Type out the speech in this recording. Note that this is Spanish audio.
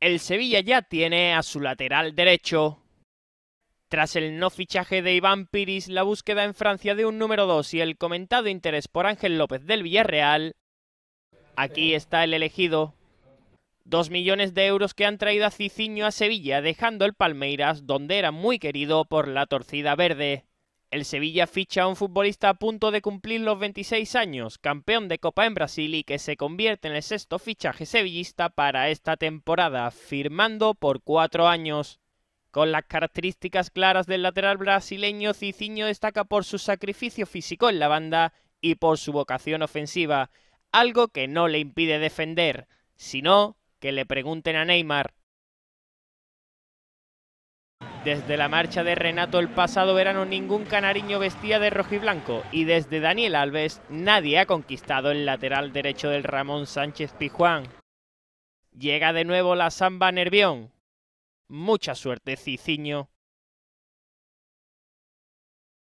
el Sevilla ya tiene a su lateral derecho. Tras el no fichaje de Iván Piris, la búsqueda en Francia de un número 2 y el comentado interés por Ángel López del Villarreal, aquí está el elegido. Dos millones de euros que han traído a Ciciño a Sevilla, dejando el Palmeiras, donde era muy querido por la torcida verde. El Sevilla ficha a un futbolista a punto de cumplir los 26 años, campeón de Copa en Brasil y que se convierte en el sexto fichaje sevillista para esta temporada, firmando por cuatro años. Con las características claras del lateral brasileño, Ciciño destaca por su sacrificio físico en la banda y por su vocación ofensiva, algo que no le impide defender, sino que le pregunten a Neymar. Desde la marcha de Renato el pasado verano ningún canariño vestía de rojiblanco y desde Daniel Alves nadie ha conquistado el lateral derecho del Ramón Sánchez Pijuán. Llega de nuevo la samba Nervión. Mucha suerte, Ciciño.